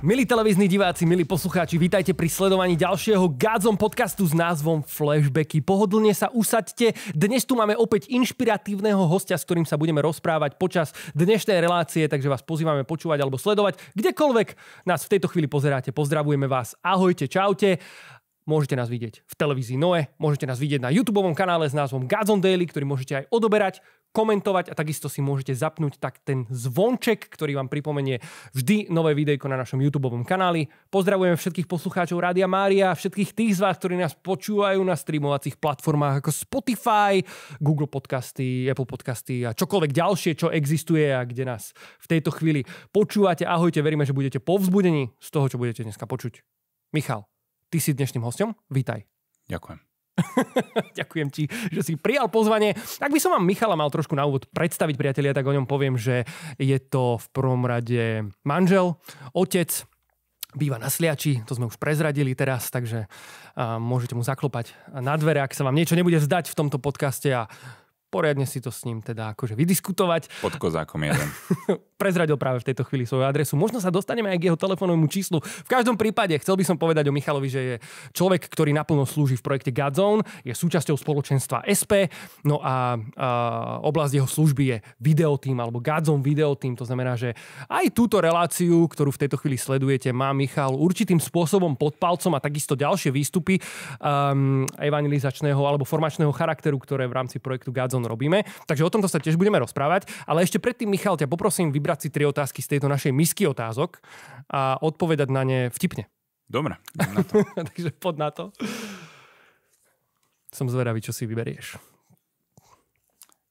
Milí televízni diváci, milí poslucháči, vítajte pri sledovaní ďalšieho Gádzom podcastu s názvom Flashbacky. Pohodlne sa usaďte. Dnes tu máme opäť inšpiratívneho hostia, s ktorým sa budeme rozprávať počas dnešnej relácie, takže vás pozývame počúvať alebo sledovať. Kdekoľvek nás v tejto chvíli pozeráte, pozdravujeme vás. Ahojte, čaute môžete nás vidieť v televízii Noe, môžete nás vidieť na YouTube kanále s názvom Gazon Daily, ktorý môžete aj odoberať, komentovať a takisto si môžete zapnúť tak ten zvonček, ktorý vám pripomenie vždy nové videjko na našom YouTube kanáli. Pozdravujeme všetkých poslucháčov Rádia Mária, všetkých tých z vás, ktorí nás počúvajú na streamovacích platformách ako Spotify, Google Podcasty, Apple Podcasty a čokoľvek ďalšie, čo existuje a kde nás v tejto chvíli počúvate. Ahojte, veríme, že budete povzbudení z toho, čo budete dneska počuť. Michal. Ty si dnešným hostom, vítaj. Ďakujem. Ďakujem ti, že si prijal pozvanie. Ak by som vám Michala mal trošku na úvod predstaviť, priatelia, tak o ňom poviem, že je to v prvom rade manžel, otec, býva na Sliači, to sme už prezradili teraz, takže môžete mu zaklopať na dvere, ak sa vám niečo nebude zdať v tomto podcaste a poriadne si to s ním teda akože vydiskutovať. Pod kozákom jeden. Prezradil práve v tejto chvíli svoju adresu. Možno sa dostaneme aj k jeho telefónnemu číslu. V každom prípade chcel by som povedať o Michalovi, že je človek, ktorý naplno slúži v projekte Godzone, je súčasťou spoločenstva SP, no a, a oblasť jeho služby je videotým alebo Godzone videotým. To znamená, že aj túto reláciu, ktorú v tejto chvíli sledujete, má Michal určitým spôsobom pod palcom a takisto ďalšie výstupy um, evangelizačného alebo formačného charakteru, ktoré v rámci projektu Godzone sezónu robíme. Takže o tomto sa tiež budeme rozprávať. Ale ešte predtým, Michal, ťa poprosím vybrať si tri otázky z tejto našej misky otázok a odpovedať na ne vtipne. Dobre, na to. Takže pod na to. Som zvedavý, čo si vyberieš.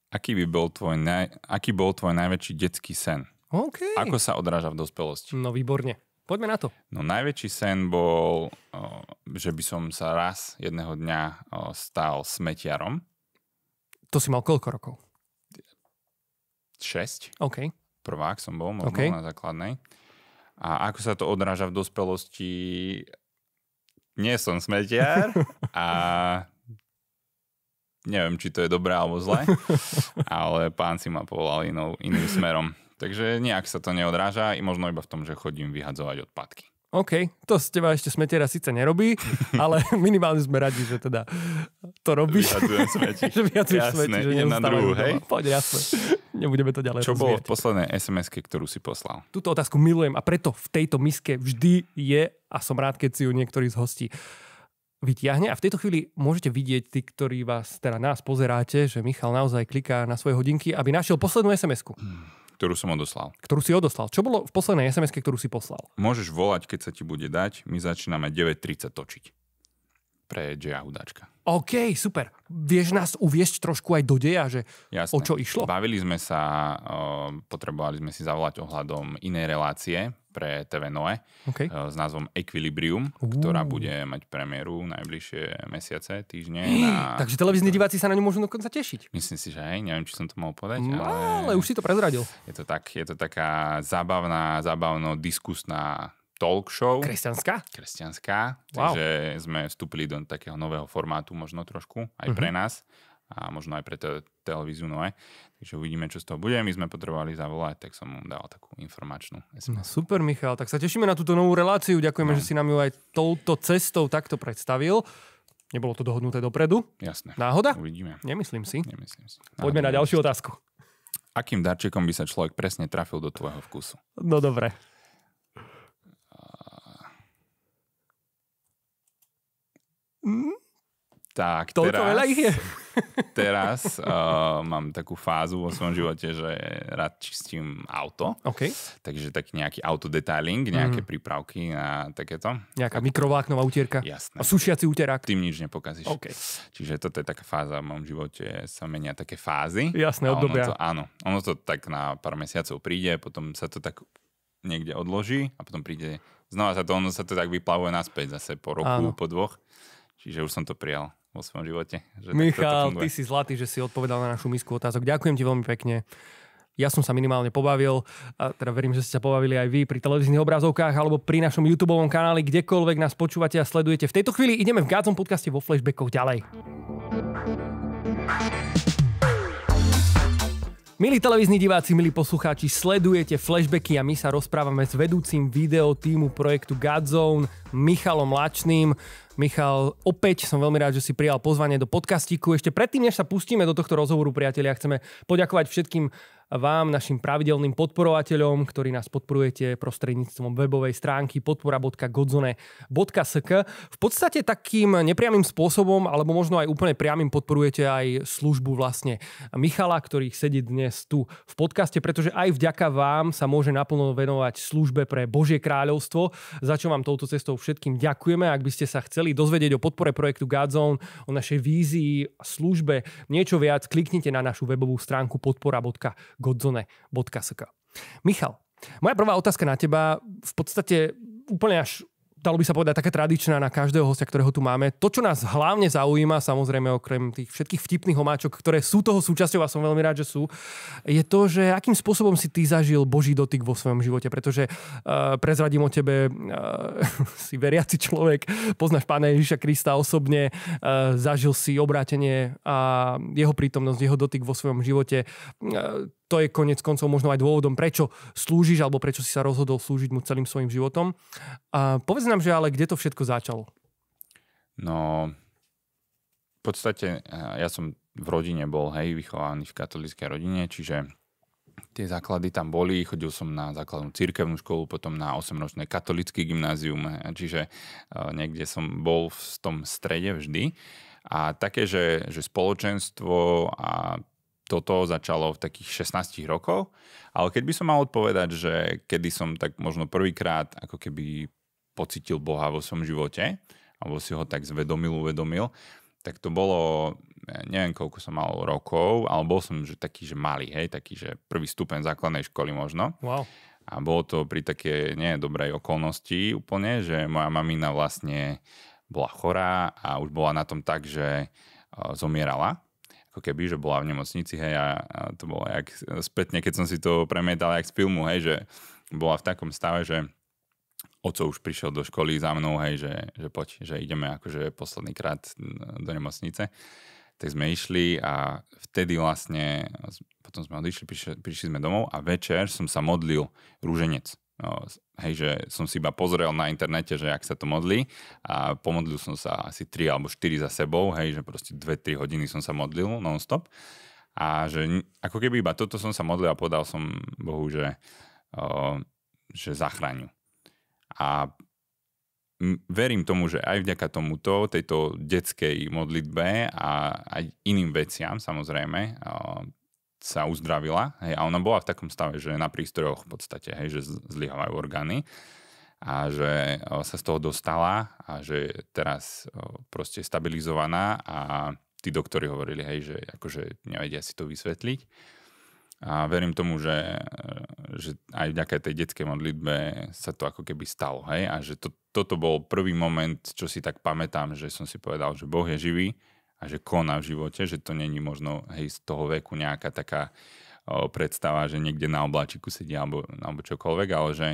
Aký, by bol tvoj naj... Aký bol tvoj najväčší detský sen? Okay. Ako sa odráža v dospelosti? No výborne. Poďme na to. No najväčší sen bol, že by som sa raz jedného dňa stal smetiarom to si mal koľko rokov? 6. OK. Prvák som bol, možno okay. na základnej. A ako sa to odráža v dospelosti, nie som smetiar a neviem, či to je dobré alebo zlé, ale pán si ma povolal inou, iným smerom. Takže nejak sa to neodráža i možno iba v tom, že chodím vyhadzovať odpadky. OK, to z teba ešte smetiera síce nerobí, ale minimálne sme radi, že teda to robíš. Vyhadzujem smeti. že vyhadzujem smeti, že na druhú, hej? Poď, jasne. Nebudeme to ďalej Čo rozvíjať. bolo v poslednej sms ktorú si poslal? Túto otázku milujem a preto v tejto miske vždy je a som rád, keď si ju niektorý z hostí vyťahne. A v tejto chvíli môžete vidieť, tí, ktorí vás, teda nás pozeráte, že Michal naozaj kliká na svoje hodinky, aby našiel poslednú sms hmm. Ktorú som odoslal. Ktorú si odoslal. Čo bolo v poslednej sms ktorú si poslal? Môžeš volať, keď sa ti bude dať. My začíname 9.30 točiť. Pre Jaya Hudáčka. OK, super. Vieš nás uviesť trošku aj do deja, že Jasne. o čo išlo? Bavili sme sa, potrebovali sme si zavolať ohľadom inej relácie, pre TV Noe okay. Eh, s názvom Equilibrium, uh. ktorá bude mať premiéru najbližšie mesiace, týždne. Na... Takže televízni diváci sa na ňu môžu dokonca tešiť. Myslím si, že aj, neviem, či som to mohol povedať. No, ale... ale už si to prezradil. Je to, tak, je to taká zábavná, zábavno-diskusná talk show. Kresťanská? Kresťanská. Wow. Takže sme vstúpili do takého nového formátu možno trošku, aj uh-huh. pre nás a možno aj pre te- televíziu Noé. Takže uvidíme, čo z toho bude. My sme potrebovali zavolať, tak som mu dal takú informačnú No, super, Michal. Tak sa tešíme na túto novú reláciu. Ďakujeme, no. že si nám ju aj touto cestou takto predstavil. Nebolo to dohodnuté dopredu? Jasné. Náhoda? Uvidíme. Nemyslím si. Nemyslím si. Náhoda Poďme na ďalšiu otázku. Akým darčekom by sa človek presne trafil do tvojho vkusu? No dobre. Tak, Toľko teraz... veľa ich je teraz uh, mám takú fázu vo svojom živote, že rád čistím auto. Okay. Takže taký nejaký autodetailing, mhm. nejaké mm. prípravky a takéto. Nejaká mikrovláknová utierka? Jasné. A sušiaci úterák? Tým nič nepokazíš. Okay. Čiže toto je taká fáza v mojom živote, sa menia také fázy. Jasné, obdobia. Ono to, áno, ono to tak na pár mesiacov príde, potom sa to tak niekde odloží a potom príde, znova sa to, ono sa to tak vyplavuje naspäť zase po roku, áno. po dvoch. Čiže už som to prijal vo svojom živote. Že Michal, ty si zlatý, že si odpovedal na našu misku otázok. Ďakujem ti veľmi pekne. Ja som sa minimálne pobavil, a teda verím, že ste sa pobavili aj vy pri televíznych obrazovkách alebo pri našom YouTube kanáli, kdekoľvek nás počúvate a sledujete. V tejto chvíli ideme v Gádzom podcaste vo flashbackoch ďalej. Milí televízni diváci, milí poslucháči, sledujete flashbacky a my sa rozprávame s vedúcim videotímu projektu Godzone, Michalom Lačným. Michal, opäť som veľmi rád, že si prijal pozvanie do podcastiku. Ešte predtým, než sa pustíme do tohto rozhovoru, priatelia, chceme poďakovať všetkým vám, našim pravidelným podporovateľom, ktorí nás podporujete prostredníctvom webovej stránky podpora.godzone.sk. V podstate takým nepriamým spôsobom, alebo možno aj úplne priamým podporujete aj službu vlastne Michala, ktorý sedí dnes tu v podcaste, pretože aj vďaka vám sa môže naplno venovať službe pre Božie kráľovstvo, za čo vám touto cestou všetkým ďakujeme. Ak by ste sa chceli dozvedieť o podpore projektu Godzone, o našej vízii, službe, niečo viac, kliknite na našu webovú stránku podpora.godzone.sk godzone.sk. Michal, moja prvá otázka na teba, v podstate úplne až dalo by sa povedať, taká tradičná na každého hostia, ktorého tu máme. To, čo nás hlavne zaujíma, samozrejme okrem tých všetkých vtipných homáčok, ktoré sú toho súčasťou a som veľmi rád, že sú, je to, že akým spôsobom si ty zažil Boží dotyk vo svojom živote, pretože uh, prezradím o tebe, uh, si veriaci človek, poznáš pána Ježiša Krista osobne, uh, zažil si obrátenie a jeho prítomnosť, jeho dotyk vo svojom živote. Uh, to je konec koncov možno aj dôvodom, prečo slúžiš alebo prečo si sa rozhodol slúžiť mu celým svojim životom. A povedz nám, že ale kde to všetko začalo? No, v podstate eh, ja som v rodine bol, hej, vychovaný v katolíckej rodine, čiže tie základy tam boli, chodil som na základnú cirkevnú školu, potom na 8-ročné katolícky gymnázium, eh, čiže eh, niekde som bol v tom strede vždy. A také, že, že spoločenstvo a toto začalo v takých 16 rokoch, ale keď by som mal odpovedať, že kedy som tak možno prvýkrát ako keby pocitil Boha vo svojom živote, alebo si ho tak zvedomil, uvedomil, tak to bolo, neviem koľko som mal rokov, ale bol som že taký, že malý, hej, taký, že prvý stupeň základnej školy možno. Wow. A bolo to pri také nie dobrej okolnosti úplne, že moja mamina vlastne bola chorá a už bola na tom tak, že eh, zomierala ako keby, že bola v nemocnici, hej, a, a to bolo jak spätne, keď som si to premietal jak z filmu, hej, že bola v takom stave, že oco už prišiel do školy za mnou, hej, že, že poď, že ideme akože posledný krát do nemocnice. Tak sme išli a vtedy vlastne, potom sme odišli, prišli, prišli sme domov a večer som sa modlil rúženec. No, hej, že som si iba pozrel na internete, že ak sa to modlí a pomodlil som sa asi 3 alebo 4 za sebou, hej, že proste 2-3 hodiny som sa modlil non-stop a že ako keby iba toto som sa modlil a podal som Bohu, že, o, že zachráňu. A verím tomu, že aj vďaka tomuto, tejto detskej modlitbe a aj iným veciam samozrejme, sa uzdravila hej, a ona bola v takom stave, že na prístrojoch v podstate, hej, že zlyhávajú orgány a že sa z toho dostala a že je teraz proste stabilizovaná a tí doktori hovorili, hej, že akože nevedia si to vysvetliť. A verím tomu, že, že aj vďaka tej detskej modlitbe sa to ako keby stalo. Hej? A že to, toto bol prvý moment, čo si tak pamätám, že som si povedal, že Boh je živý a že koná v živote, že to není možno hej, z toho veku nejaká taká o, predstava, že niekde na obláčiku sedí alebo, alebo čokoľvek, ale že,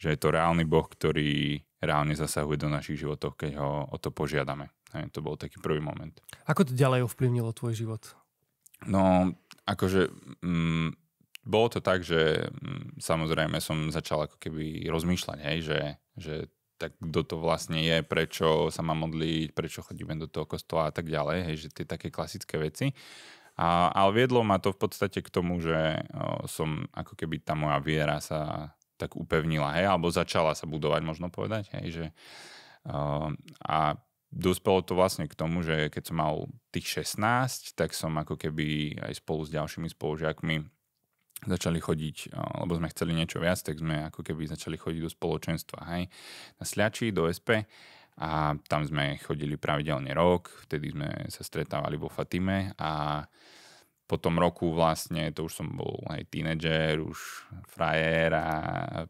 že je to reálny Boh, ktorý reálne zasahuje do našich životov, keď ho o to požiadame. Hej, to bol taký prvý moment. Ako to ďalej ovplyvnilo tvoj život? No, akože mm, bolo to tak, že mm, samozrejme som začal ako keby rozmýšľať, hej, že, že tak kto to vlastne je, prečo sa má modliť, prečo chodíme do toho kostola a tak ďalej, hej, že tie také klasické veci. A, ale viedlo ma to v podstate k tomu, že o, som, ako keby tá moja viera sa tak upevnila, hej, alebo začala sa budovať, možno povedať, hej, že o, a dospelo to vlastne k tomu, že keď som mal tých 16, tak som ako keby aj spolu s ďalšími spolužiakmi začali chodiť, lebo sme chceli niečo viac, tak sme ako keby začali chodiť do spoločenstva, hej, na Sliači, do SP a tam sme chodili pravidelne rok, vtedy sme sa stretávali vo Fatime a po tom roku vlastne, to už som bol aj tínedžer, už frajer a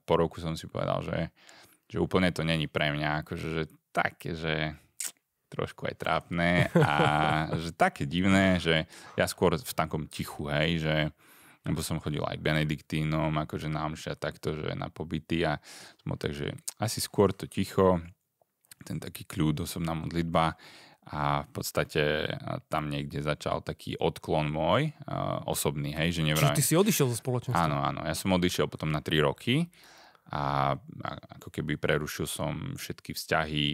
po roku som si povedal, že, že úplne to není pre mňa, akože že tak, že trošku aj trápne a že také divné, že ja skôr v takom tichu, hej, že lebo som chodil aj k Benediktínom, akože na omša takto, že na pobyty a som takže asi skôr to ticho, ten taký kľúd, osobná modlitba a v podstate tam niekde začal taký odklon môj, uh, osobný, hej, že nevrám. Čiže ty si odišiel zo spoločnosti? Áno, áno, ja som odišiel potom na 3 roky a ako keby prerušil som všetky vzťahy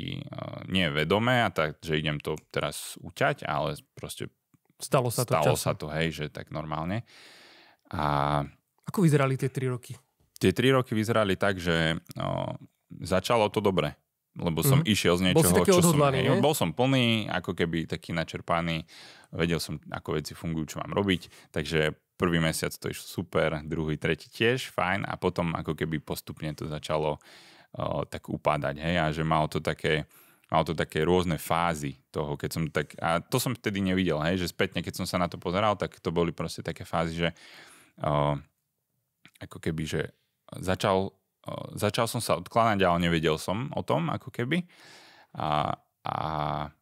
nie a tak, že idem to teraz uťať, ale proste stalo sa to, stalo sa to hej, že tak normálne. Uh, a Ako vyzerali tie tri roky? Tie tri roky vyzerali tak, že no, začalo to dobre, lebo som mm. išiel z niečoho, bol čo som... Ne? Bol som plný, ako keby taký načerpaný, vedel som, ako veci fungujú, čo mám robiť, takže prvý mesiac to išlo super, druhý, tretí tiež, fajn, a potom ako keby postupne to začalo o, tak upadať, hej, a že malo to také mal to také rôzne fázy toho, keď som tak, a to som vtedy nevidel, hej, že spätne, keď som sa na to pozeral, tak to boli proste také fázy, že uh, ako keby, že začal, začal som sa odkladať, ale nevedel som o tom, ako keby. A, a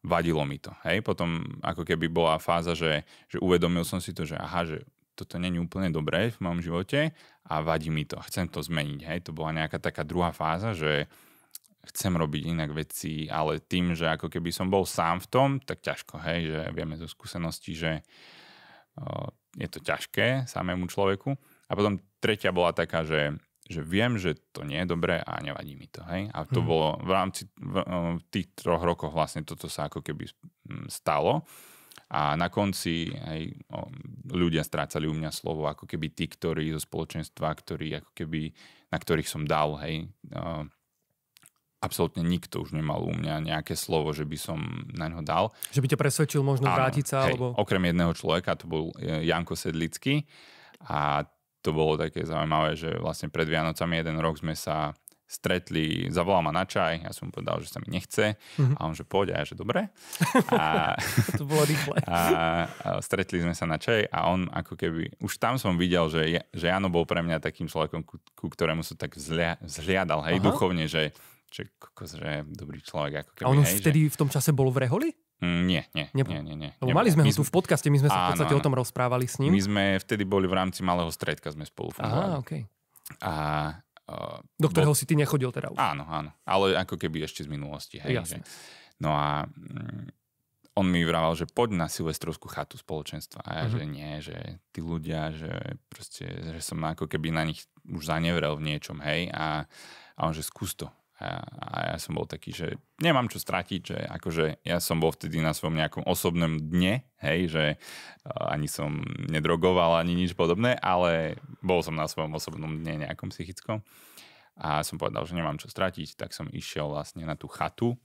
vadilo mi to. Hej? Potom ako keby bola fáza, že, že uvedomil som si to, že aha, že toto není úplne dobré v mojom živote a vadí mi to, chcem to zmeniť. Hej? To bola nejaká taká druhá fáza, že chcem robiť inak veci, ale tým, že ako keby som bol sám v tom, tak ťažko, hej, že vieme zo skúsenosti, že je to ťažké samému človeku. A potom tretia bola taká, že, že viem, že to nie je dobré a nevadí mi to. Hej? A to hmm. bolo v rámci v, eh, v tých troch rokoch vlastne toto sa ako keby mm, stalo. A na konci aj ľudia strácali u mňa slovo, ako keby tí, ktorí zo spoločenstva, ktorí ako keby, na ktorých som dal, hej, eh, absolútne nikto už nemal u mňa nejaké slovo, že by som na ňo dal. Že by ťa presvedčil možno Áno, vrátiť sa? Hej, alebo... Okrem jedného človeka, to bol e, Janko Sedlický a to bolo také zaujímavé, že vlastne pred Vianocami jeden rok sme sa stretli, zavolal ma na čaj, ja som mu povedal, že sa mi nechce mm-hmm. a on, že poď a ja, že dobre. A, to bolo rýchle. A, a stretli sme sa na čaj a on ako keby, už tam som videl, že, že Jano bol pre mňa takým človekom, ku, ku ktorému som tak vzlia, vzhliadal, hej, Aha. duchovne, že Čiže kozre, dobrý človek. Ako keby, a on už vtedy že... v tom čase bol v Reholi? Mm, nie, nie, Nebo... nie, nie, nie. Lebo mali sme my ho tu v podcaste, my sme sa áno, v podstate áno. o tom rozprávali s ním. My sme vtedy boli v rámci malého stredka, sme spolu fungovali. Aha, okay. A Uh, Do ktorého bol... si ty nechodil teda už. Áno, áno. Ale ako keby ešte z minulosti. Hej, Jasne. Že... No a mm, on mi vraval, že poď na silvestrovskú chatu spoločenstva. A ja, uh-huh. že nie, že tí ľudia, že proste, že som ako keby na nich už zanevrel v niečom, hej. A, a on, že skús to. A, a ja som bol taký, že nemám čo stratiť, že akože ja som bol vtedy na svojom nejakom osobnom dne, hej, že e, ani som nedrogoval, ani nič podobné, ale bol som na svojom osobnom dne nejakom psychickom. A som povedal, že nemám čo stratiť, tak som išiel vlastne na tú chatu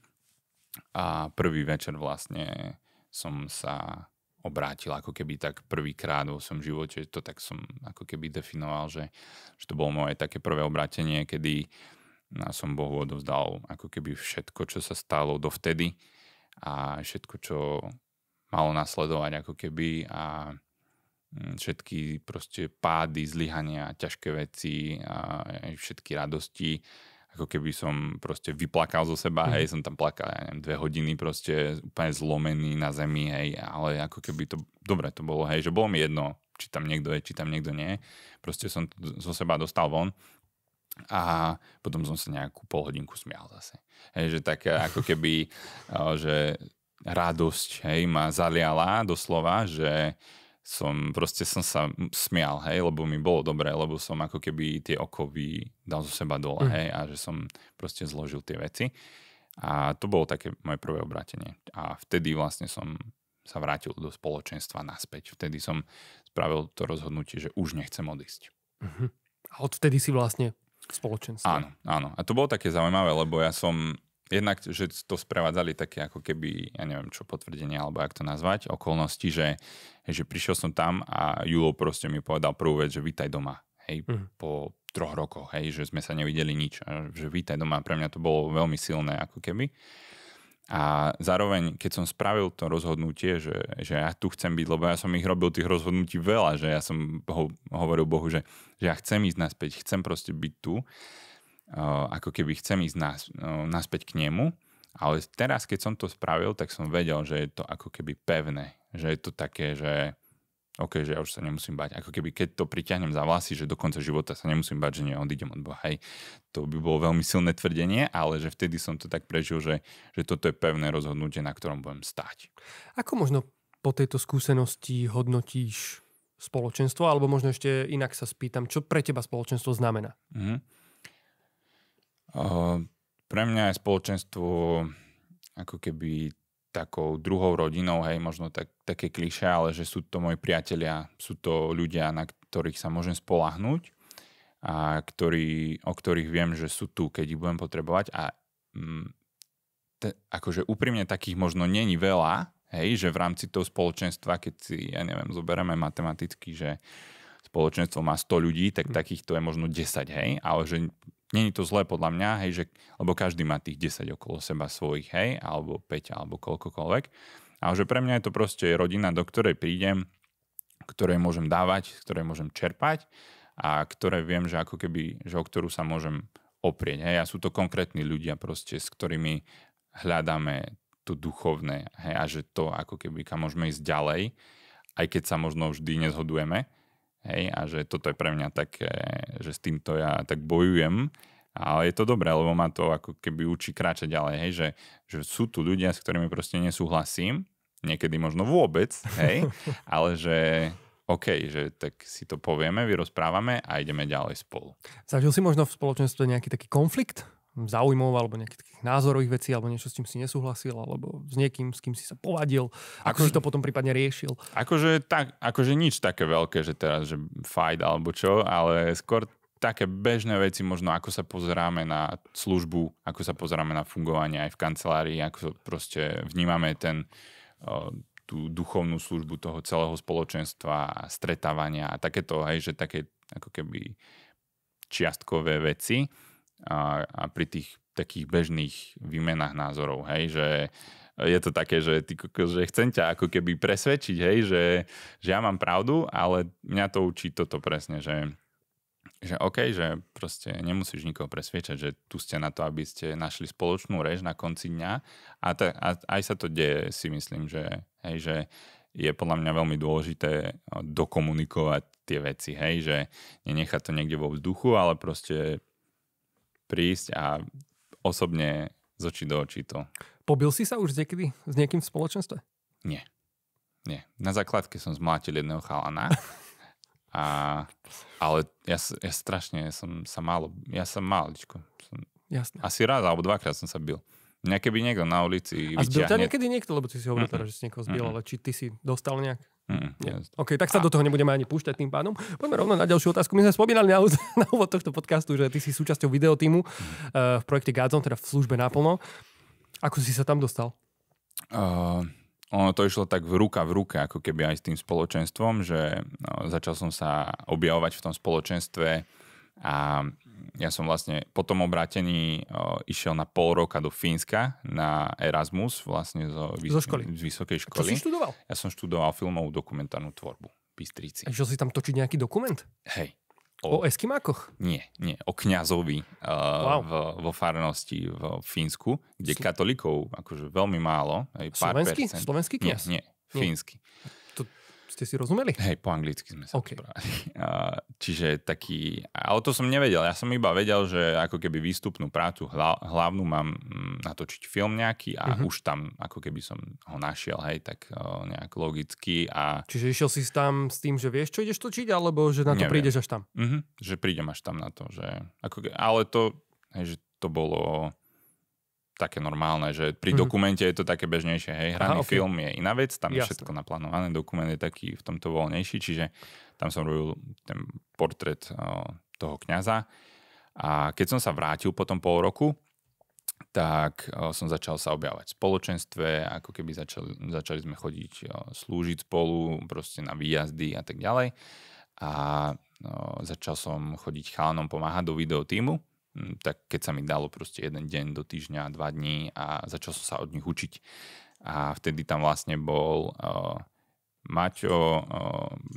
a prvý večer vlastne som sa obrátil ako keby tak prvýkrát vo svojom živote, to tak som ako keby definoval, že, že to bolo moje také prvé obrátenie, kedy uh, No a som Bohu odovzdal ako keby všetko, čo sa stalo dovtedy a všetko, čo malo nasledovať ako keby a mm, všetky proste pády, zlyhania, ťažké veci a všetky radosti ako keby som proste vyplakal zo seba, mhm. hej, som tam plakal, ja neviem, dve hodiny proste, úplne zlomený na zemi, hej, ale ako keby to, dobre to bolo, hej, že bolo mi jedno, či tam niekto je, či tam niekto nie, proste som to zo seba dostal von a potom som sa nejakú polhodinku smial zase. Hej, že tak eh, ako keby, eh, že radosť hej, ma zaliala doslova, že som, proste som sa smial, hej, lebo mi bolo dobre, lebo som ako keby tie okovy dal zo seba dole, mhm. hej, a že som proste zložil tie veci. A to bolo také moje prvé obrátenie. A vtedy vlastne som sa vrátil do spoločenstva naspäť. Vtedy som spravil to rozhodnutie, že už nechcem odísť. Uh-huh. A odvtedy si vlastne spoločenstve. Áno, áno. A to bolo také zaujímavé, lebo ja som jednak, že to sprevádzali také ako keby, ja neviem čo, potvrdenie alebo jak to nazvať, okolnosti, že, že prišiel som tam a Julo proste mi povedal prvú vec, že vítaj doma. Hej, mm. po troch rokoch, hej, že sme sa nevideli nič. že vítaj doma, pre mňa to bolo veľmi silné ako keby. A zároveň, keď som spravil to rozhodnutie, že, že ja tu chcem byť, lebo ja som ich robil tých rozhodnutí veľa, že ja som ho, hovoril Bohu, že, že ja chcem ísť naspäť, chcem proste byť tu, uh, ako keby chcem ísť nas, no, naspäť k nemu. Ale teraz, keď som to spravil, tak som vedel, že je to ako keby pevné, že je to také, že OK, že ja už sa nemusím bať. Ako keby keď to priťahnem za vlasy, že do konca života sa nemusím bať, že neodídem od Boha. Hej, to by bolo veľmi silné tvrdenie, ale že vtedy som to tak prežil, že, že toto je pevné rozhodnutie, na ktorom budem stáť. Ako možno po tejto skúsenosti hodnotíš spoločenstvo, alebo možno ešte inak sa spýtam, čo pre teba spoločenstvo znamená? Mm-hmm. Uh, pre mňa je spoločenstvo ako keby takou druhou rodinou, hej, možno tak, také kliše, ale že sú to moji priatelia, sú to ľudia, na ktorých sa môžem spolahnúť a ktorý, o ktorých viem, že sú tu, keď ich budem potrebovať a mm, te, akože úprimne takých možno není veľa, hej, že v rámci toho spoločenstva, keď si, ja neviem, zoberieme matematicky, že spoločenstvo má 100 ľudí, tak hm. takýchto je možno 10, hej, ale že Není to zlé podľa mňa, hej, že, lebo každý má tých 10 okolo seba svojich, hej, alebo 5, alebo koľkokoľvek. A že pre mňa je to proste rodina, do ktorej prídem, ktorej môžem dávať, ktorej môžem čerpať a ktoré viem, že ako keby, že o ktorú sa môžem oprieť. Hej. A sú to konkrétni ľudia proste, s ktorými hľadáme to duchovné hej, a že to ako keby kam môžeme ísť ďalej, aj keď sa možno vždy nezhodujeme, Hej, a že toto je pre mňa také, že s týmto ja tak bojujem, ale je to dobré, lebo ma to ako keby učí kráčať ďalej, hej, že, že sú tu ľudia, s ktorými proste nesúhlasím, niekedy možno vôbec, hej, ale že OK, že tak si to povieme, vyrozprávame a ideme ďalej spolu. Zažil si možno v spoločenstve nejaký taký konflikt? záujmov alebo nejakých názorových vecí alebo niečo, s čím si nesúhlasil alebo s niekým, s kým si sa povadil, ako, ako si to potom prípadne riešil. Akože, tak, akože nič také veľké, že teraz, že fight alebo čo, ale skôr také bežné veci, možno ako sa pozeráme na službu, ako sa pozeráme na fungovanie aj v kancelárii, ako proste vnímame ten, tú duchovnú službu toho celého spoločenstva a stretávania a takéto, hej, že také ako keby čiastkové veci a, a pri tých takých bežných výmenách názorov, hej, že je to také, že, ty, že chcem ťa ako keby presvedčiť, hej, že, že ja mám pravdu, ale mňa to učí toto presne, že, že OK, že proste nemusíš nikoho presviečať, že tu ste na to, aby ste našli spoločnú reč na konci dňa a, ta, a aj sa to deje, si myslím, že, hej, že je podľa mňa veľmi dôležité dokomunikovať tie veci, hej, že nenechať to niekde vo vzduchu, ale proste prísť a osobne z očí do očí to. Pobil si sa už niekedy s niekým v spoločenstve? Nie. Nie. Na základke som zmlátil jedného chalana. A, ale ja, ja strašne ja som sa málo, ja som maličko. Som, Jasne. Asi raz alebo dvakrát som sa bil. Mňa keby niekto na ulici A zbil ťa niekedy niekto, lebo ty si hovoril mm-hmm. teda, že si niekoho zbil, mm-hmm. ale či ty si dostal nejak? Mm, yes. OK, tak sa a... do toho nebudeme ani púšťať tým pánom. Poďme rovno na ďalšiu otázku. My sme spomínali na, na úvod tohto podcastu, že ty si súčasťou videotímu mm. uh, v projekte Godzone, teda v službe naplno. Ako si sa tam dostal? Uh, ono to išlo tak v ruka v ruke, ako keby aj s tým spoločenstvom, že no, začal som sa objavovať v tom spoločenstve a ja som vlastne po tom obrátení išiel na pol roka do Fínska na Erasmus vlastne zo, zo školy. z vysokej školy. A čo si študoval? Ja som študoval filmovú dokumentárnu tvorbu v Bystrici. A si tam točiť nejaký dokument? Hej. O, o Eskimákoch? Nie, nie, o kňazovi uh, wow. v, vo farnosti v Fínsku, kde Slo- katolíkov akože veľmi málo. Aj pár Slovenský? Percent. Slovenský kniaz? Nie, nie, fínsky. Nie. Ste si rozumeli? Hej, po anglicky sme sa okay. rozprávali. Čiže taký... Ale to som nevedel. Ja som iba vedel, že ako keby výstupnú prácu hlavnú mám mm, natočiť film nejaký a uh-huh. už tam ako keby som ho našiel, hej, tak e, nejak logicky a... Čiže išiel si tam s tým, že vieš, čo ideš točiť, alebo že na to Neviem. prídeš až tam? Uh-huh. Že prídem až tam na to, že... Ako, ale to... Hej, že to bolo také normálne, že pri mm-hmm. dokumente je to také bežnejšie, hej, hraný Aha, okay. film je iná vec, tam Jasne. je všetko naplánované, dokument je taký v tomto voľnejší, čiže tam som robil ten portrét toho kňaza a keď som sa vrátil potom pol roku, tak som začal sa objavať v spoločenstve, ako keby začali, začali sme chodiť slúžiť spolu, proste na výjazdy a tak ďalej a začal som chodiť chánom pomáhať do videotímu, Hm, tak keď sa mi dalo proste jeden deň do týždňa, dva dní a začal som sa od nich učiť. A vtedy tam vlastne bol uh, Maťo, uh,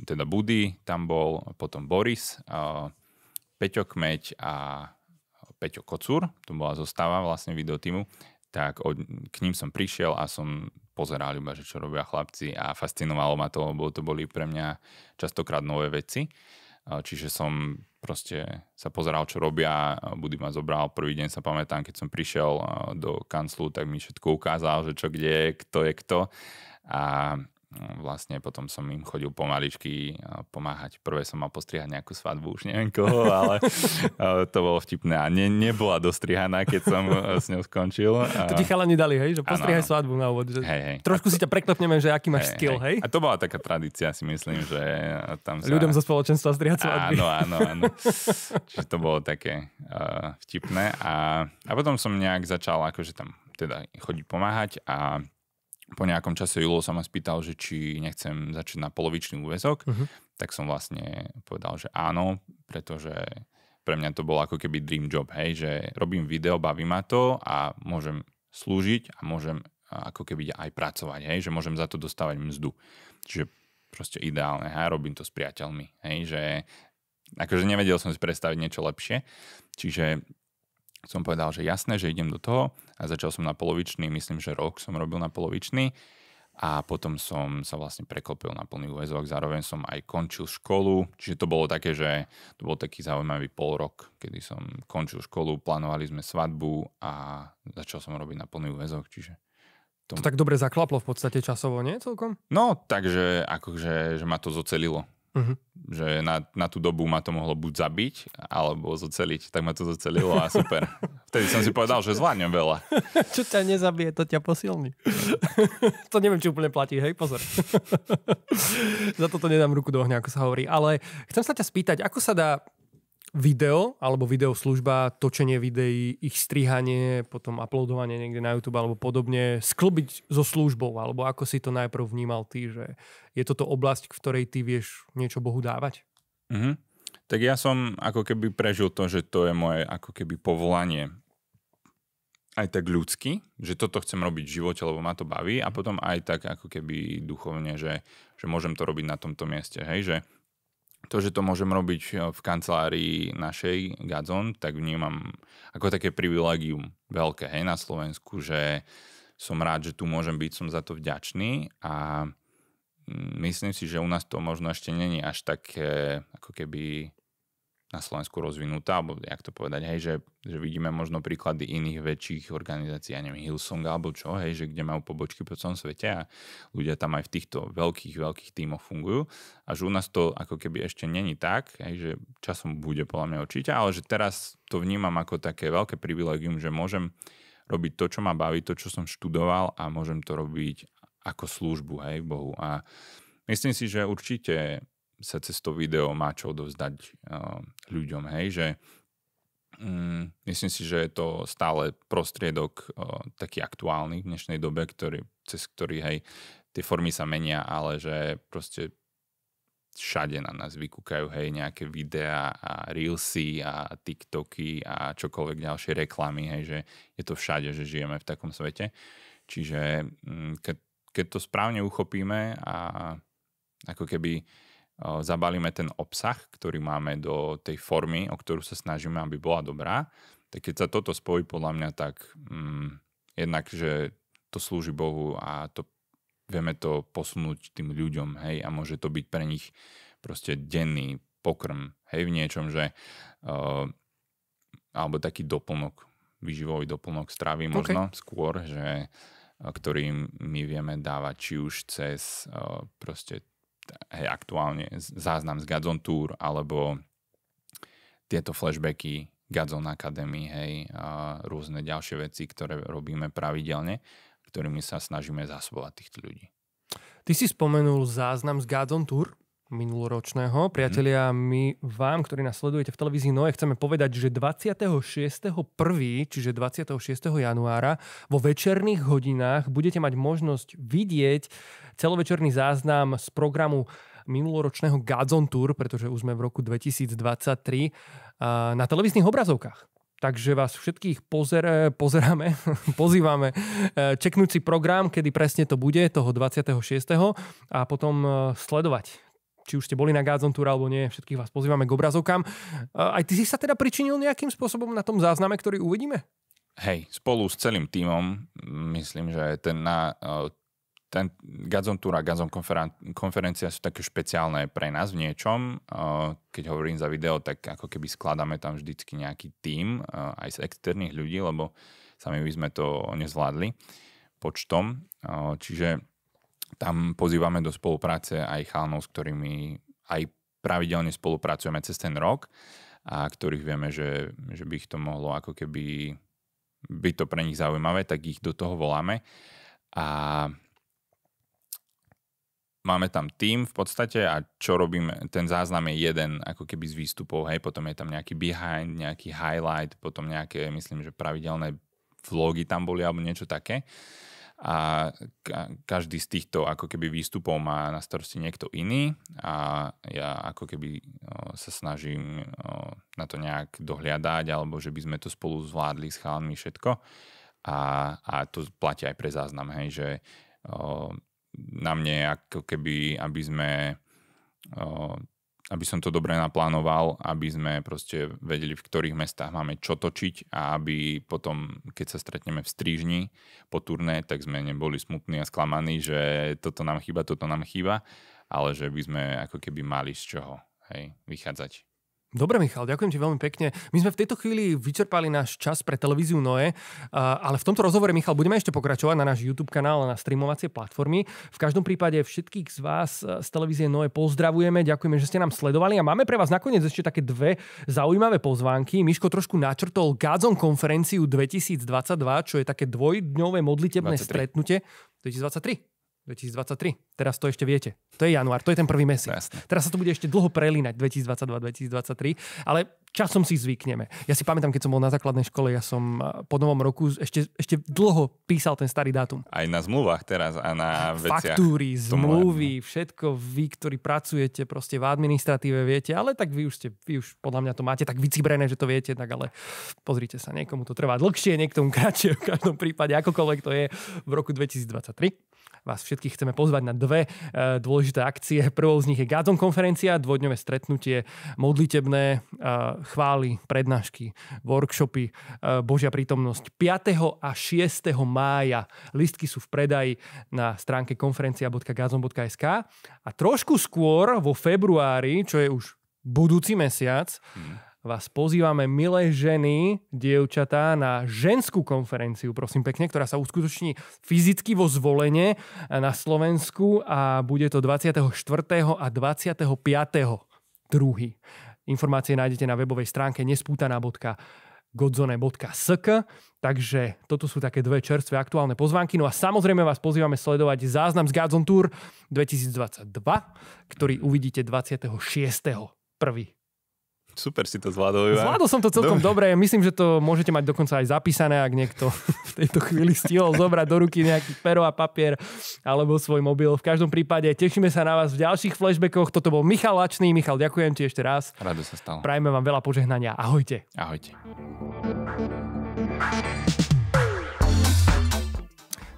teda Budy, tam bol potom Boris, uh, Peťo Kmeď a Peťo Kocúr, to bola zostava vlastne videotímu, tak od, k ním som prišiel a som pozeral iba, že čo robia chlapci a fascinovalo ma to, lebo to boli pre mňa častokrát nové veci čiže som proste sa pozeral, čo robia, Budy ma zobral, prvý deň sa pamätám, keď som prišiel do kanclu, tak mi všetko ukázal, že čo kde je, kto je kto a vlastne potom som im chodil pomaličky pomáhať. Prvé som mal postrihať nejakú svadbu, už neviem koho, ale to bolo vtipné a ne, nebola dostrihaná, keď som e, s ňou skončil. To ti chalani dali, hej, že postrihaj ano, svadbu na úvod. Že hej, hej. Trošku to... si ťa preklepneme, že aký máš hej, skill, hej. hej. A to bola taká tradícia, si myslím, že e, tam sa... Ľuďom zo spoločenstva strihať svadby. Áno, áno, áno. Čiže to bolo také uh, vtipné a, a potom som nejak začal akože tam teda chodiť pomáhať a po nejakom čase Julo sa ma spýtal, že či nechcem začať na polovičný úvezok, uh-huh. tak som vlastne povedal, že áno, pretože pre mňa to bol ako keby dream job, hej, že robím video, baví ma to a môžem slúžiť a môžem ako keby aj pracovať, hej, že môžem za to dostávať mzdu. Čiže proste ideálne, hej, robím to s priateľmi, hej, že akože nevedel som si predstaviť niečo lepšie, čiže som povedal, že jasné, že idem do toho a začal som na polovičný, myslím, že rok som robil na polovičný a potom som sa vlastne preklopil na plný úvezok, zároveň som aj končil školu, čiže to bolo také, že to bol taký zaujímavý pol rok, kedy som končil školu, plánovali sme svadbu a začal som robiť na plný úvezok, čiže to... to tak dobre zaklaplo v podstate časovo, nie celkom? No, takže akože, že ma to zocelilo. Mm-hmm. Že na, na tú dobu ma to mohlo buď zabiť, alebo zoceliť. Tak ma to zocelilo a super. Vtedy som si povedal, že zvládnem veľa. Čo ťa nezabije, to ťa posilní. to neviem, či úplne platí, hej, pozor. Za toto nedám ruku do ohňa, ako sa hovorí. Ale chcem sa ťa spýtať, ako sa dá video alebo videoslužba, točenie videí, ich strihanie, potom uploadovanie niekde na YouTube alebo podobne, sklbiť so službou, alebo ako si to najprv vnímal ty, že je toto oblasť, v ktorej ty vieš niečo Bohu dávať? Mm-hmm. Tak ja som ako keby prežil to, že to je moje ako keby povolanie aj tak ľudský, že toto chcem robiť v živote, lebo ma to baví a potom aj tak ako keby duchovne, že, že môžem to robiť na tomto mieste. Hej, že to, že to môžem robiť e, v kancelárii našej Gazon, tak vnímam ako také privilegium veľké hej, na Slovensku, že som rád, že tu môžem byť, som za to vďačný a mm, myslím si, že u nás to možno ešte není až tak ako keby na Slovensku rozvinutá, alebo jak to povedať, hej, že, že vidíme možno príklady iných väčších organizácií, ja neviem, Hillsong alebo čo, hej, že kde majú pobočky po celom svete a ľudia tam aj v týchto veľkých, veľkých tímoch fungujú. A že u nás to ako keby ešte není tak, hej, že časom bude podľa mňa určite, ale že teraz to vnímam ako také veľké privilegium, že môžem robiť to, čo ma baví, to, čo som študoval a môžem to robiť ako službu, hej, Bohu. A myslím si, že určite sa cez to video má čo odovzdať uh, ľuďom, hej, že um, myslím si, že je to stále prostriedok uh, taký aktuálny v dnešnej dobe, ktorý, cez ktorý, hej, tie formy sa menia, ale že proste všade na nás vykúkajú, hej, nejaké videá a reelsy a tiktoky a čokoľvek ďalšie reklamy, hej, že je to všade, že žijeme v takom svete. Čiže um, mm, keď, keď to správne uchopíme a ako keby zabalíme ten obsah, ktorý máme do tej formy, o ktorú sa snažíme, aby bola dobrá, tak keď sa toto spojí podľa mňa, tak mm, jednak, že to slúži Bohu a to vieme to posunúť tým ľuďom, hej, a môže to byť pre nich proste denný pokrm, hej, v niečom, že uh, alebo taký doplnok, výživový doplnok stravy okay. možno skôr, že ktorým my vieme dávať či už cez uh, proste hej, aktuálne záznam z Godzone Tour alebo tieto flashbacky gazon Academy, hej, a rôzne ďalšie veci, ktoré robíme pravidelne, ktorými sa snažíme zásobovať týchto ľudí. Ty si spomenul záznam z Godzone Tour minuloročného. Mhm. Priatelia, my vám, ktorí nás sledujete v televízii Noe, chceme povedať, že 26.1., čiže 26. januára, vo večerných hodinách budete mať možnosť vidieť celovečerný záznam z programu minuloročného Gazon Tour, pretože už sme v roku 2023 na televíznych obrazovkách. Takže vás všetkých pozer, pozeráme, pozývame e, si program, kedy presne to bude, toho 26. a potom e, sledovať či už ste boli na Gazon Tour alebo nie, všetkých vás pozývame k obrazovkám. E, aj ty si sa teda pričinil nejakým spôsobom na tom zázname, ktorý uvidíme? Hej, spolu s celým týmom, myslím, že ten na ten Gazon Tour a Gazon konferen- konferencia sú také špeciálne pre nás v niečom. Keď hovorím za video, tak ako keby skladáme tam vždycky nejaký tím aj z externých ľudí, lebo sami by sme to nezvládli počtom. Čiže tam pozývame do spolupráce aj chalnov, s ktorými aj pravidelne spolupracujeme cez ten rok a ktorých vieme, že, že by ich to mohlo ako keby byť to pre nich zaujímavé, tak ich do toho voláme. A máme tam tým v podstate a čo robíme, ten záznam je jeden ako keby z výstupov, hej, potom je tam nejaký behind, nejaký highlight, potom nejaké, myslím, že pravidelné vlogy tam boli alebo niečo také. A ka- každý z týchto ako keby výstupov má na starosti niekto iný a ja ako keby o, sa snažím o, na to nejak dohliadať alebo že by sme to spolu zvládli s chalanmi všetko. A, a to platí aj pre záznam, hej, že o, na mne, ako keby, aby sme aby som to dobre naplánoval, aby sme proste vedeli, v ktorých mestách máme čo točiť a aby potom, keď sa stretneme v strížni po turné, tak sme neboli smutní a sklamaní, že toto nám chýba, toto nám chýba, ale že by sme ako keby mali z čoho hej, vychádzať. Dobre, Michal, ďakujem ti veľmi pekne. My sme v tejto chvíli vyčerpali náš čas pre televíziu Noe, ale v tomto rozhovore, Michal, budeme ešte pokračovať na náš YouTube kanál a na streamovacie platformy. V každom prípade všetkých z vás e, z televízie Noe pozdravujeme, ďakujeme, že ste nám sledovali a máme pre vás nakoniec ešte také dve zaujímavé pozvánky. Miško trošku načrtol Gádzon konferenciu 2022, čo je také dvojdňové modlitebné 23. stretnutie. 2023. 2023. Teraz to ešte viete. To je január, to je ten prvý mesiac. Jasne. Teraz sa to bude ešte dlho prelínať 2022-2023, ale časom si zvykneme. Ja si pamätám, keď som bol na základnej škole, ja som po novom roku ešte, ešte dlho písal ten starý dátum. Aj na zmluvách teraz a na veciach. Faktúry, zmluvy, všetko vy, ktorí pracujete proste v administratíve, viete, ale tak vy už, ste, vy už podľa mňa to máte tak vycibrené, že to viete, tak ale pozrite sa, niekomu to trvá dlhšie, niekomu kratšie, v každom prípade akokoľvek to je v roku 2023 vás všetkých chceme pozvať na dve eh, dôležité akcie. Prvou z nich je Gazon konferencia, dvojdňové stretnutie, modlitebné eh, chvály, prednášky, workshopy, eh, Božia prítomnosť 5. a 6. mája. Listky sú v predaji na stránke konferencia.gazon.sk a trošku skôr vo februári, čo je už budúci mesiac, hmm vás pozývame, milé ženy, dievčatá, na ženskú konferenciu, prosím pekne, ktorá sa uskutoční fyzicky vo zvolenie eh, na Slovensku a bude to 24. a 25. druhý. Informácie nájdete na webovej stránke nespútaná.godzone.sk Takže toto sú také dve čerstvé aktuálne pozvánky. No a samozrejme vás pozývame sledovať záznam z Godzone Tour 2022, ktorý uvidíte 26. 1. Super si to zvládol. Ja. Zvládol som to celkom dobre. dobre. Myslím, že to môžete mať dokonca aj zapísané, ak niekto v tejto chvíli stihol zobrať do ruky nejaký pero a papier alebo svoj mobil. V každom prípade tešíme sa na vás v ďalších flashbackoch. Toto bol Michal Lačný. Michal, ďakujem ti ešte raz. Rado sa stalo. Prajme vám veľa požehnania. Ahojte. Ahojte.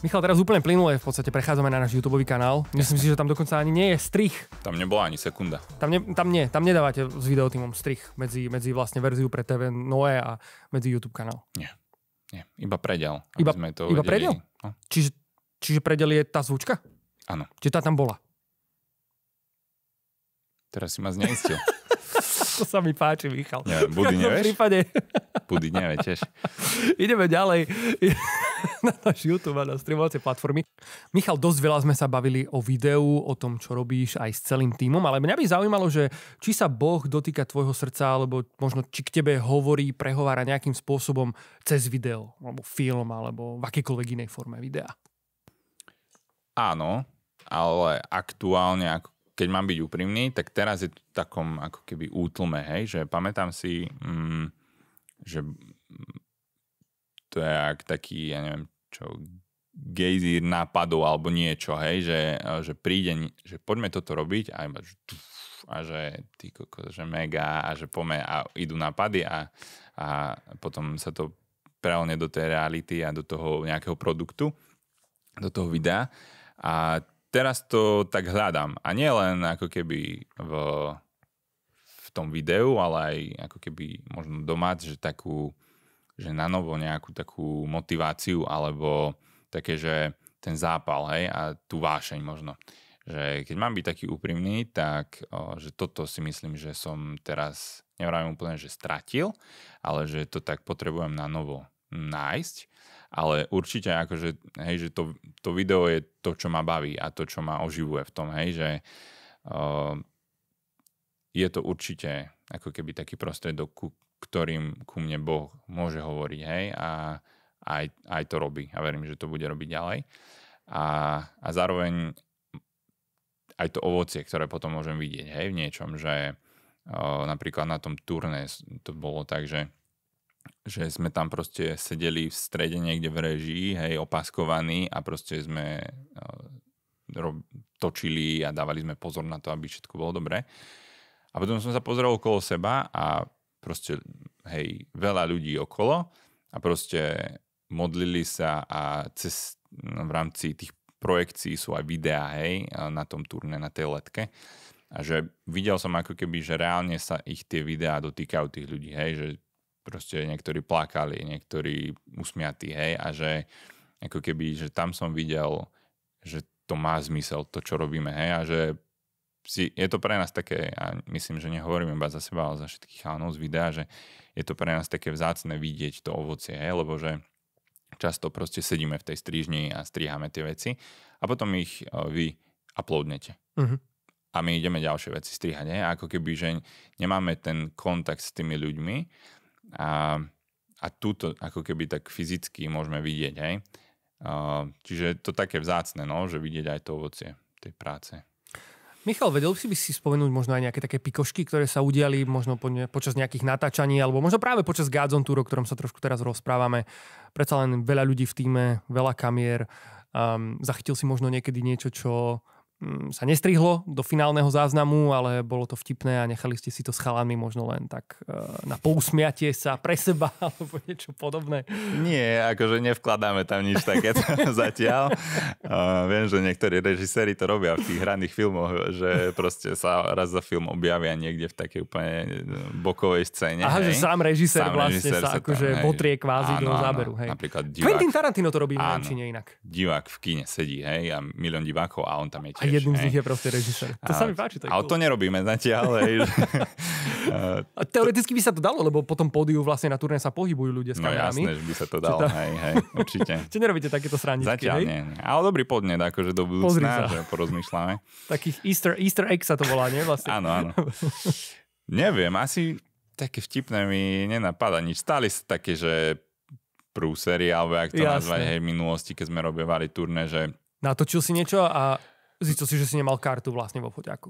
Michal, teraz úplne plynule v podstate prechádzame na náš YouTube kanál. Myslím si, že tam dokonca ani nie je strich. Tam nebola ani sekunda. Tam, ne, tam nie, tam nedávate s videotýmom strich medzi, medzi vlastne verziu pre TV Noé a medzi YouTube kanál. Nie, nie, iba predel. Iba, sme to iba predel? No. Čiže, čiže predel je tá zvučka? Áno. Čiže tá tam bola? Teraz si ma zneistil. to sa mi páči, Michal. Ja, budy nevieš? V prípade. budy nevieš. Ideme ďalej. na náš YouTube a na streamovacie platformy. Michal, dosť veľa sme sa bavili o videu, o tom, čo robíš aj s celým týmom, ale mňa by zaujímalo, že či sa Boh dotýka tvojho srdca, alebo možno či k tebe hovorí, prehovára nejakým spôsobom cez video, alebo film, alebo v akýkoľvek inej forme videa. Áno, ale aktuálne, keď mám byť úprimný, tak teraz je to takom ako keby útlme, hej, že pamätám si, mm, že to je ak taký, ja neviem, čo, gejzír nápadov alebo niečo, hej, že, e, že príde, že poďme toto robiť a iba, že, a že ty koko, že mega a že pome a idú nápady a, a potom sa to prelne do tej reality a do toho nejakého produktu, do toho videa a teraz to tak hľadám a nie len ako keby v, v tom videu, ale aj ako keby možno doma, že takú že na novo nejakú takú motiváciu alebo také, že ten zápal hej, a tú vášeň možno. Že keď mám byť taký úprimný, tak o, že toto si myslím, že som teraz, nevravím úplne, že stratil, ale že to tak potrebujem na novo nájsť ale určite akože, hej, že to, to video je to, čo ma baví a to, čo ma oživuje v tom, hej, že o, je to určite ako keby taký prostredok. ku ktorým ku mne Boh môže hovoriť, hej, a aj, aj to robí a verím, že to bude robiť ďalej. A, a zároveň aj to ovocie, ktoré potom môžem vidieť, hej, v niečom, že o, napríklad na tom turné to bolo tak, že že sme tam proste sedeli v strede niekde v režii, hej, opaskovaní a proste sme rob, točili a dávali sme pozor na to, aby všetko bolo dobre. A potom som sa pozrel okolo seba a proste, hej, veľa ľudí okolo a proste modlili sa a cez, no, v rámci tých projekcií sú aj videá, hej, na tom turné, na tej letke. A že videl som ako keby, že reálne sa ich tie videá dotýkajú tých ľudí, hej, že proste niektorí plakali, niektorí usmiatí, hej, a že ako keby, že tam som videl, že to má zmysel, to, čo robíme, hej, a že si, je to pre nás také, a myslím, že nehovorím iba za seba, ale za všetkých chánov z videa, že je to pre nás také vzácne vidieť to ovocie, hej, lebo že často proste sedíme v tej strižni a striháme tie veci a potom ich e, vy uploadnete. Uh-huh. A my ideme ďalšie veci strihať, hej, ako keby, že nemáme ten kontakt s tými ľuďmi a, a túto ako keby tak fyzicky môžeme vidieť, hej. E, čiže je to také vzácne, no, že vidieť aj to ovocie tej práce. Michal, vedel si by si spomenúť možno aj nejaké také pikošky, ktoré sa udiali možno po ne, počas nejakých natáčaní alebo možno práve počas Gádzon Tour, o ktorom sa trošku teraz rozprávame. Predsa len veľa ľudí v týme, veľa kamier. Um, zachytil si možno niekedy niečo, čo Mm, sa nestrihlo do finálneho záznamu, ale bolo to vtipné a nechali ste si to s chalami možno len tak e, na pousmiatie sa pre seba alebo niečo podobné. Nie, akože nevkladáme tam nič také zatiaľ. E, viem, že niektorí režiséri to robia v tých hraných filmoch, že proste sa raz za film objavia niekde v takej úplne e, bokovej scéne. Aha, hej? že sám režisér sám vlastne režisér sa, akože potrie kvázi áno, do záberu. Hej. Napríklad divák. Quentin Tarantino to robí v nie inak. Divák v kine sedí, hej, a milión divákov a on tam je tiež. A jedným hej. z nich je proste režisér. To a, sa mi páči. To a cool. to nerobíme zatiaľ. Ale... a teoreticky by sa to dalo, lebo potom pódiu vlastne na turné sa pohybujú ľudia s no kamerami. No jasné, že by sa to dalo, to... hej, hej, určite. Čiže nerobíte takéto srandičky, Zatiaľ hej? nie, nie. Ale dobrý podnet, akože do budúcna, že porozmýšľame. Takých Easter, Easter egg sa to volá, nie vlastne? áno, áno. Neviem, asi také vtipné mi nenapadá nič. Stali sa také, že prúsery, alebo ak to Jasne. nazvať, hej, v minulosti, keď sme robívali turné, že... Natočil si niečo a Zistil si, že si nemal kartu vlastne vo foťaku.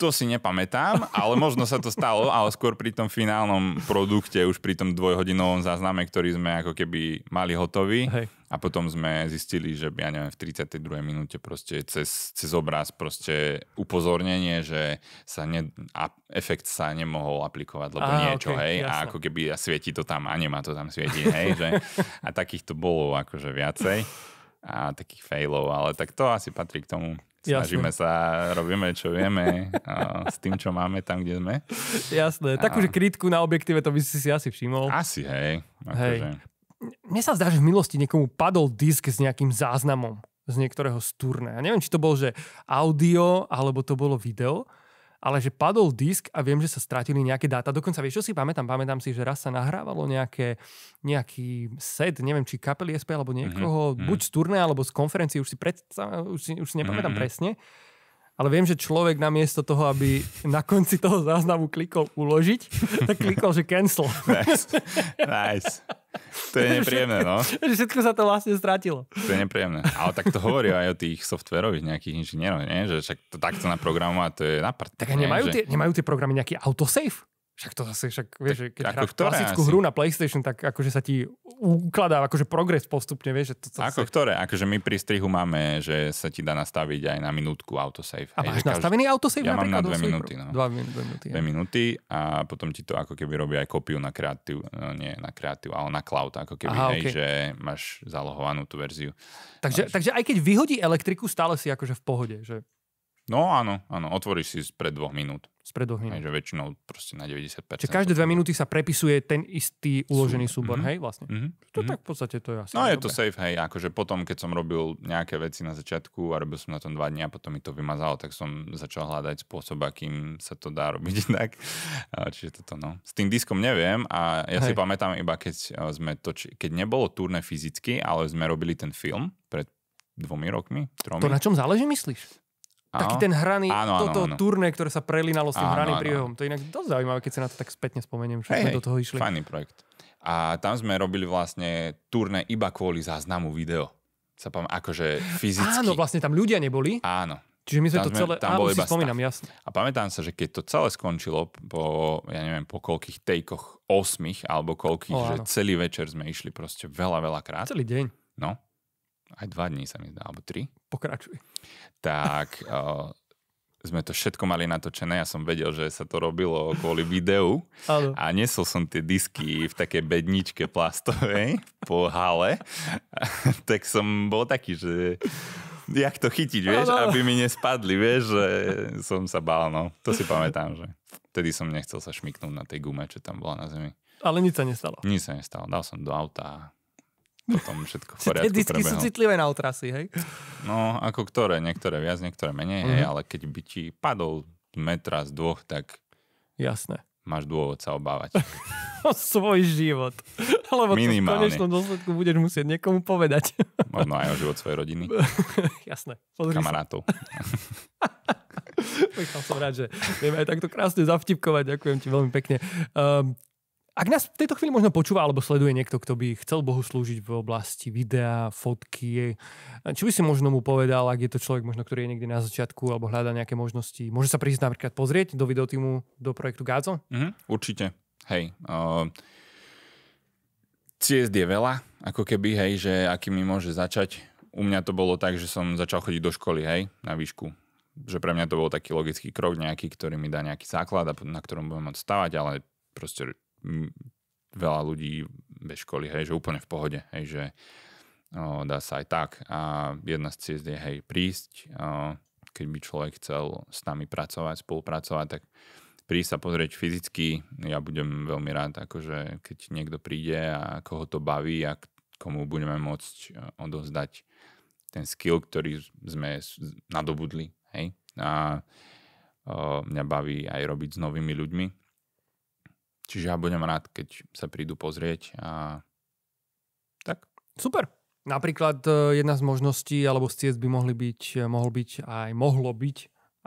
To si nepamätám, ale možno sa to stalo, ale skôr pri tom finálnom produkte, už pri tom dvojhodinovom zázname, ktorý sme ako keby mali hotový. Hej. A potom sme zistili, že ja neviem, v 32. minúte proste cez, cez obraz proste upozornenie, že sa ne, a, efekt sa nemohol aplikovať, lebo Aha, niečo, okay, hej. Jasne. A ako keby a svieti to tam a nemá to tam svieti, hej. Že, a takých to bolo akože viacej a takých failov, ale tak to asi patrí k tomu. Snažíme Jasne. sa, robíme čo vieme a s tým, čo máme tam, kde sme. Jasné, takú, a... Takúže krytku na objektíve to by si si asi všimol. Asi, hej. hej. Akože- Mne sa zdá, že v minulosti niekomu padol disk s nejakým záznamom z niektorého z turné. Ja neviem, či to bol, že audio, alebo to bolo video, ale že padol disk a viem, že sa stratili nejaké dáta. Dokonca vieš, čo si pamätám? Pamätám si, že raz sa nahrávalo nejaké, nejaký set, neviem, či kapely SP alebo mhm, niekoho, mm-hmm. buď z turné alebo z konferencie, už si, pred, už si, už si nepamätám mm-hmm. presne. Ale viem, že človek namiesto toho, aby na konci toho záznamu klikol uložiť, tak klikol, že cancel. nice. nice. To je nepríjemné, no. Že všetko sa to vlastne stratilo. To je nepríjemné. Ale tak to hovorí aj o tých softverových nejakých inžinierov, nie? Že však to takto naprogramovať, to je na prd. Tak nemajú, nie, tie, že... nemajú tie programy nejaký autosave? Však to zase, však vieš, tak, keď hráš klasickú asi? hru na PlayStation, tak akože sa ti ukladá akože progres postupne, vieš. Že to, to ako si... ktoré? Akože my pri strihu máme, že sa ti dá nastaviť aj na minútku autosave. A máš Hej, nastavený každý... autosave? Ja mám na dve minúty. No. Dva, min- dve minúty. Dve minúty a potom ti to ako keby robí aj kopiu na kreatív, no nie na kreatív, ale na cloud, ako keby, Aha, hej, okay. že máš zalohovanú tú verziu. Takže, máš... takže aj keď vyhodí elektriku, stále si akože v pohode, že No áno, áno, otvoríš si pred dvoch minút. Spred dvoch minút. Takže väčšinou proste na 90%. Čiže každé dve minúty sa prepisuje ten istý uložený súbor, súbor, mm-hmm. hej, vlastne. Mm-hmm. To mm-hmm. tak v podstate to je asi. No je dobre. to safe, hej, akože potom, keď som robil nejaké veci na začiatku a robil som na tom dva dňa a potom mi to vymazalo, tak som začal hľadať spôsob, akým sa to dá robiť inak. Čiže toto no. S tým diskom neviem a ja hej. si pamätám iba, keď eh, sme toči... keď nebolo turné fyzicky, ale sme robili ten film pred dvomi rokmi, tromi. To na čom záleží, myslíš? Áno. Taký ten hraný, áno, áno, toto áno. turné, ktoré sa prelínalo s tým áno, hraným áno. príbehom. To je inak dosť zaujímavé, keď sa na to tak spätne spomeniem, že hey, sme do toho išli. Fajný projekt. A tam sme robili vlastne turné iba kvôli záznamu video. Sa pam, akože fyzicky. Áno, vlastne tam ľudia neboli. Áno. Čiže my sme tam to celé, tam áno, si spomínam, jasne. A pamätám sa, že keď to celé skončilo po, ja neviem, po koľkých tejkoch, osmých alebo koľkých, o, že celý večer sme išli proste veľa, veľa krát. Celý deň. No, aj dva dní sa mi zdá, alebo tri. Pokračuj. Tak uh, sme to všetko mali natočené, ja som vedel, že sa to robilo kvôli videu Ale. a nesol som tie disky v takej bedničke plastovej po hale, tak som bol taký, že jak to chytiť, vieš, ano. aby mi nespadli, vieš, že som sa bál, no. To si pamätám, že vtedy som nechcel sa šmiknúť na tej gume, čo tam bola na zemi. Ale nič sa nestalo. Nič sa nestalo, dal som do auta potom no všetko v poriadku. Tie disky sú citlivé na otrasy, hej? No, ako ktoré, niektoré viac, niektoré menej, mm-hmm. hej, mhm. ale keď by ti padol metra z dvoch, tak... Jasné. Máš dôvod sa obávať. o svoj život. Lebo Minimálne. v konečnom dôsledku budeš musieť niekomu povedať. Možno aj o život svojej rodiny. Jasné. Pozri Kamarátov. Michal, som rád, že vieme aj takto krásne zavtipkovať. Ďakujem ti veľmi pekne. Um, ak nás v tejto chvíli možno počúva alebo sleduje niekto, kto by chcel Bohu slúžiť v oblasti videa, fotky, eh, čo by si možno mu povedal, ak je to človek možno, ktorý je niekde na začiatku alebo hľadá nejaké možnosti, môže sa prísť napríklad pozrieť do videotýmu, do projektu Gázo? Mm, určite, hej. Uh, ciest je veľa, ako keby, hej, že mi môže začať. U mňa to bolo tak, že som začal chodiť do školy, hej, na výšku že pre mňa to bol taký logický krok nejaký, ktorý mi dá nejaký základ, na ktorom budem môcť stavať, ale proste veľa ľudí bez školy, hej, že úplne v pohode, hej, že o, dá sa aj tak. A jedna z ciest je, hej, prísť, o, keď by človek chcel s nami pracovať, spolupracovať, tak prísť sa pozrieť fyzicky. Ja budem veľmi rád, akože keď niekto príde a koho to baví a komu budeme môcť odozdať ten skill, ktorý sme nadobudli. Hej? A o, mňa baví aj robiť s novými ľuďmi Čiže ja budem rád, keď sa prídu pozrieť a tak. Super. Napríklad e, jedna z možností alebo z ciest by mohli byť, e, mohol byť aj mohlo byť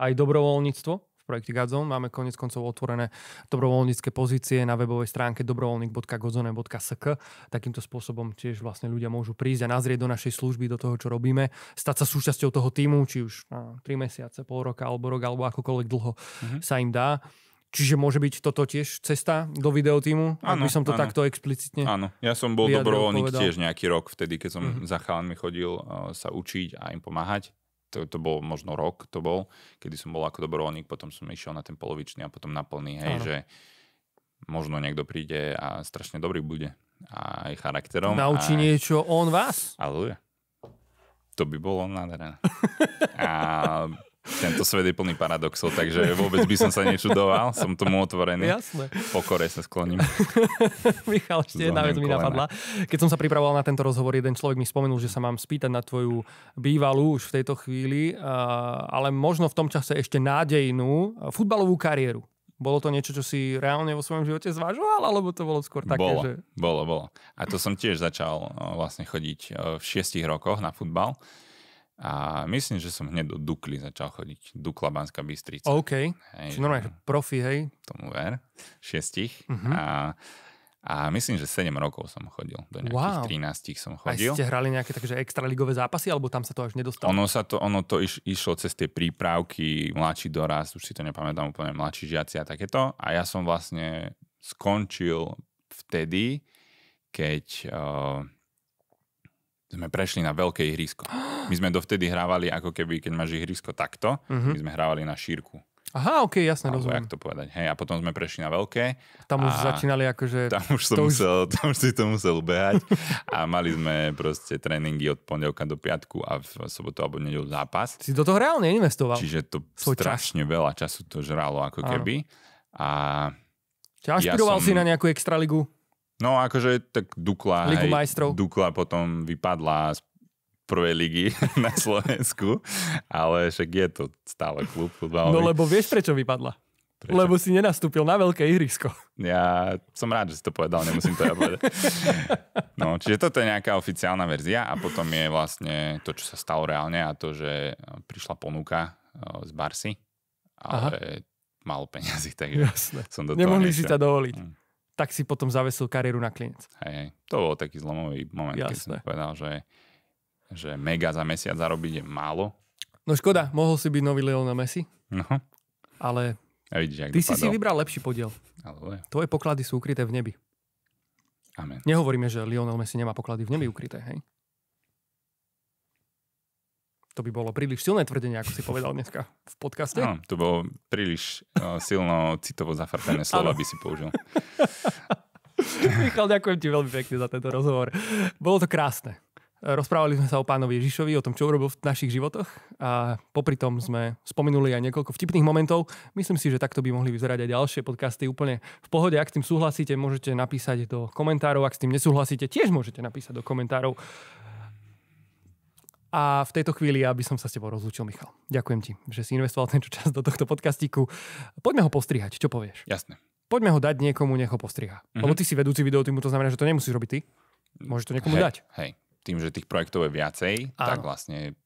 aj dobrovoľníctvo v projekte Godzone. Máme konec koncov otvorené dobrovoľnícke pozície na webovej stránke dobrovoľník.godzone.sk. Takýmto spôsobom tiež vlastne ľudia môžu prísť a nazrieť do našej služby, do toho, čo robíme, stať sa súčasťou toho týmu, či už 3 no, mesiace, pol roka alebo rok, alebo akokoľvek dlho mm-hmm. sa im dá Čiže môže byť toto tiež cesta do videotímu? Áno, by som to áno. takto explicitne Áno, ja som bol dobrovoľník tiež nejaký rok vtedy, keď som mm-hmm. za chalanmi chodil uh, sa učiť a im pomáhať. To, to bol možno rok, to bol, kedy som bol ako dobrovoľník, potom som išiel na ten polovičný a potom na plný, hej, že možno niekto príde a strašne dobrý bude. A aj charakterom. Naučí aj... niečo on vás? Aleluja. To by bolo nádherné. a tento svet je plný paradoxov, takže vôbec by som sa nečudoval, som tomu otvorený. Jasné. Pokore sa skloním. Michal, ešte jedna vec mi napadla. Keď som sa pripravoval na tento rozhovor, jeden človek mi spomenul, že sa mám spýtať na tvoju bývalú už v tejto chvíli, ale možno v tom čase ešte nádejnú futbalovú kariéru. Bolo to niečo, čo si reálne vo svojom živote zvažoval, alebo to bolo skôr také, bolo, že... Bolo, bolo. A to som tiež začal vlastne chodiť v šiestich rokoch na futbal. A myslím, že som hneď do Dukly začal chodiť. Dukla Banská Bystrica. OK. Hej, Čiže normálne profi, hej? Tomu ver. Šiestich. Uh-huh. A, a myslím, že 7 rokov som chodil. Do nejakých wow. 13 som chodil. A ste hrali nejaké takže extraligové zápasy, alebo tam sa to až nedostalo? Ono, sa to, ono to iš, išlo cez tie prípravky, mladší dorast, už si to nepamätám úplne, mladší žiaci a takéto. A ja som vlastne skončil vtedy, keď... Uh, sme prešli na veľké ihrisko. My sme dovtedy hrávali ako keby, keď máš ihrisko takto, uh-huh. my sme hrávali na šírku. Aha, ok, jasne, Alebo rozumiem. jak to povedať. Hej, a potom sme prešli na veľké. Tam už začínali akože... Tam už, som to musel, už... tam už si to musel behať. a mali sme proste tréningy od pondelka do piatku a v sobotu alebo nedelu zápas. Si do toho reálne investoval. Čiže to Svoj strašne čas. veľa času to žralo ako keby. A... Čiže ja som... si na nejakú extraligu? No akože tak Dukla, Ligu hej, Dukla potom vypadla z prvej ligy na Slovensku, ale však je to stále klub futbalový. No lebo vieš, prečo vypadla? Prečo? Lebo si nenastúpil na veľké ihrisko. Ja som rád, že si to povedal, nemusím to ja povedať. No, čiže toto je nejaká oficiálna verzia a potom je vlastne to, čo sa stalo reálne a to, že prišla ponuka z Barsi, ale Aha. malo peňazí, takže Jasne. som do toho Nemohli nešiel. si to dovoliť. Hm tak si potom zavesil kariéru na klinec. Hej, hej. To bol taký zlomový moment, Jasne. keď som povedal, že, že mega za mesiac zarobiť je málo. No škoda, mohol si byť nový Lionel Messi. No. Ale ja vidíš, ty dopadol. si si vybral lepší podiel. Ale... Tvoje poklady sú ukryté v nebi. Amen. Nehovoríme, že Lionel Messi nemá poklady v nebi ukryté, hej? To by bolo príliš silné tvrdenie, ako si povedal dneska v podcaste. Áno, to bolo príliš e, silno citovo zafarbené, slovo, by si použil. Michal, ďakujem ti veľmi pekne za tento rozhovor. Bolo to krásne. Rozprávali sme sa o pánovi Ježišovi, o tom, čo urobil v našich životoch a popri tom sme spomenuli aj niekoľko vtipných momentov. Myslím si, že takto by mohli vyzerať aj ďalšie podcasty úplne v pohode. Ak s tým súhlasíte, môžete napísať do komentárov. Ak s tým nesúhlasíte, tiež môžete napísať do komentárov. A v tejto chvíli ja by som sa s tebou rozlúčil, Michal. Ďakujem ti, že si investoval tento čas do tohto podcastíku. Poďme ho postrihať, čo povieš? Jasne. Poďme ho dať niekomu, nech ho postriha. Mm-hmm. Lebo ty si vedúci videotýmu, to znamená, že to nemusíš robiť ty. Môžeš to niekomu hej, dať. Hej, tým, že tých projektov je viacej, Áno. tak vlastne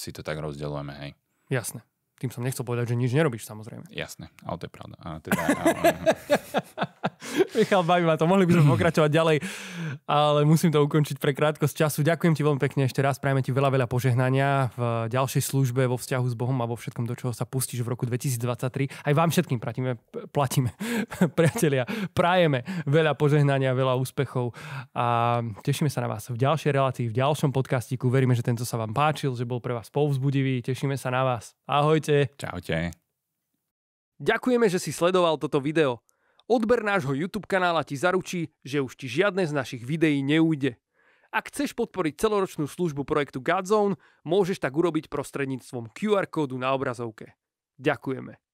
si to tak rozdeľujeme, hej. Jasne. Tým som nechcel povedať, že nič nerobíš, samozrejme. Jasne, ale to je pravda. A, teda, a, Michal, baví ma to. Mohli by sme pokračovať ďalej, ale musím to ukončiť pre krátkosť času. Ďakujem ti veľmi pekne ešte raz. Prajeme ti veľa, veľa požehnania v ďalšej službe, vo vzťahu s Bohom a vo všetkom, do čoho sa pustíš v roku 2023. Aj vám všetkým platíme, platíme, priatelia. Prajeme veľa požehnania, veľa úspechov a tešíme sa na vás v ďalšej relácii, v ďalšom podcastiku. Veríme, že tento sa vám páčil, že bol pre vás povzbudivý. Tešíme sa na vás. Ahojte. Čaute. Ďakujeme, že si sledoval toto video. Odber nášho YouTube kanála ti zaručí, že už ti žiadne z našich videí neújde. Ak chceš podporiť celoročnú službu projektu Godzone, môžeš tak urobiť prostredníctvom QR kódu na obrazovke. Ďakujeme.